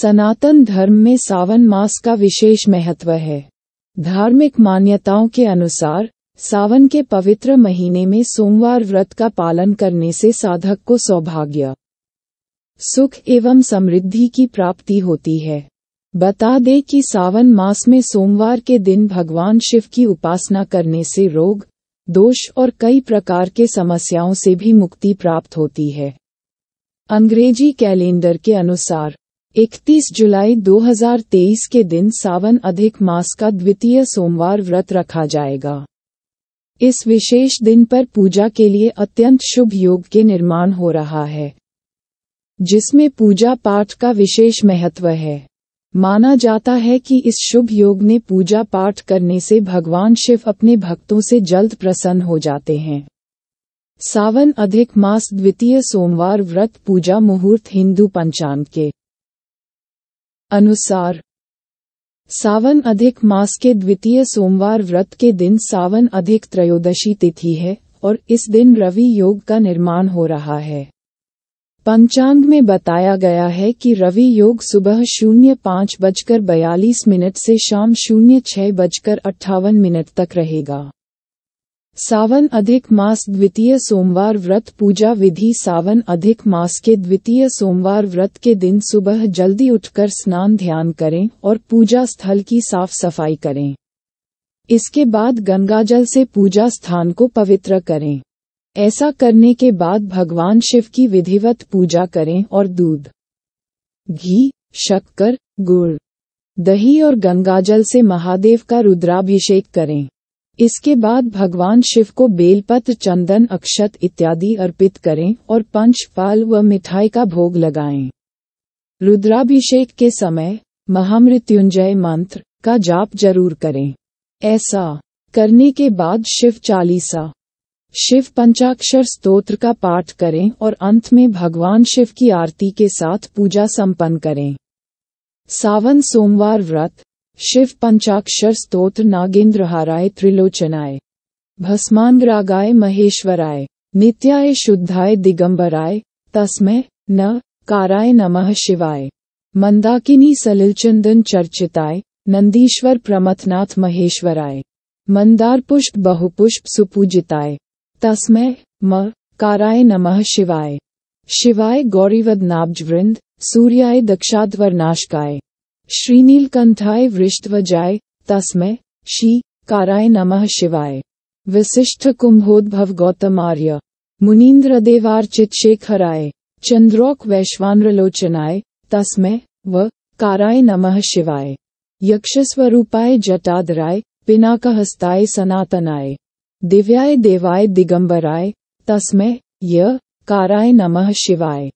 सनातन धर्म में सावन मास का विशेष महत्व है धार्मिक मान्यताओं के अनुसार सावन के पवित्र महीने में सोमवार व्रत का पालन करने से साधक को सौभाग्य सुख एवं समृद्धि की प्राप्ति होती है बता दें कि सावन मास में सोमवार के दिन भगवान शिव की उपासना करने से रोग दोष और कई प्रकार के समस्याओं से भी मुक्ति प्राप्त होती है अंग्रेजी कैलेंडर के अनुसार 31 जुलाई 2023 के दिन सावन अधिक मास का द्वितीय सोमवार व्रत रखा जाएगा इस विशेष दिन पर पूजा के लिए अत्यंत शुभ योग के निर्माण हो रहा है जिसमें पूजा पाठ का विशेष महत्व है माना जाता है कि इस शुभ योग ने पूजा पाठ करने से भगवान शिव अपने भक्तों से जल्द प्रसन्न हो जाते हैं सावन अधिक मास द्वितीय सोमवार व्रत पूजा मुहूर्त हिंदू पंचांग के अनुसार सावन अधिक मास के द्वितीय सोमवार व्रत के दिन सावन अधिक त्रयोदशी तिथि है और इस दिन रवि योग का निर्माण हो रहा है पंचांग में बताया गया है कि रवि योग सुबह शून्य पाँच बजकर बयालीस मिनट से शाम शून्य छह बजकर अट्ठावन मिनट तक रहेगा सावन अधिक मास द्वितीय सोमवार व्रत पूजा विधि सावन अधिक मास के द्वितीय सोमवार व्रत के दिन सुबह जल्दी उठकर स्नान ध्यान करें और पूजा स्थल की साफ सफाई करें इसके बाद गंगाजल से पूजा स्थान को पवित्र करें ऐसा करने के बाद भगवान शिव की विधिवत पूजा करें और दूध घी शक्कर गुड़ दही और गंगाजल से महादेव का रुद्राभिषेक करें इसके बाद भगवान शिव को बेलपत्र चंदन अक्षत इत्यादि अर्पित करें और पंचपाल व मिठाई का भोग लगाएं। रुद्राभिषेक के समय महामृत्युंजय मंत्र का जाप जरूर करें ऐसा करने के बाद शिव चालीसा शिव पंचाक्षर स्तोत्र का पाठ करें और अंत में भगवान शिव की आरती के साथ पूजा संपन्न करें सावन सोमवार व्रत शिव पंचाक्षर स्तोत्र नागेंद्रहाराय त्रिलोचनाय भस्मांग्रागाय महेश्वराय नित्याय शुद्धाय दिगंबराय तस्मय न काराय नमः शिवाय मंदाकिनी सलिलचंदन चर्चिताय नंदीश्वर प्रमथनाथ महेश्वराय मंदार पुष्प बहुपुष्प सुपूजिताय तस्मय म काराय नमः शिवाय शिवाय गौरीवद नाब्जवृंद सूर्याय दक्षाद्वर नाशकाय श्रीनीलकंठाय वृष्टवजाय तस्मय श्री काराय नमः शिवाय विशिष्ट कुंभोद्भव आर्य मुनीन्द्र देवार्चित शेखराय चंद्रोक वैश्वानरलोचनाय तस्मय व काराय नमः शिवाय यक्षस्वरूपाय जटाधराय पिनाकहस्ताय सनातनाय दिव्याय देवाय दिगंबराय तस्मय य काराय नमः शिवाय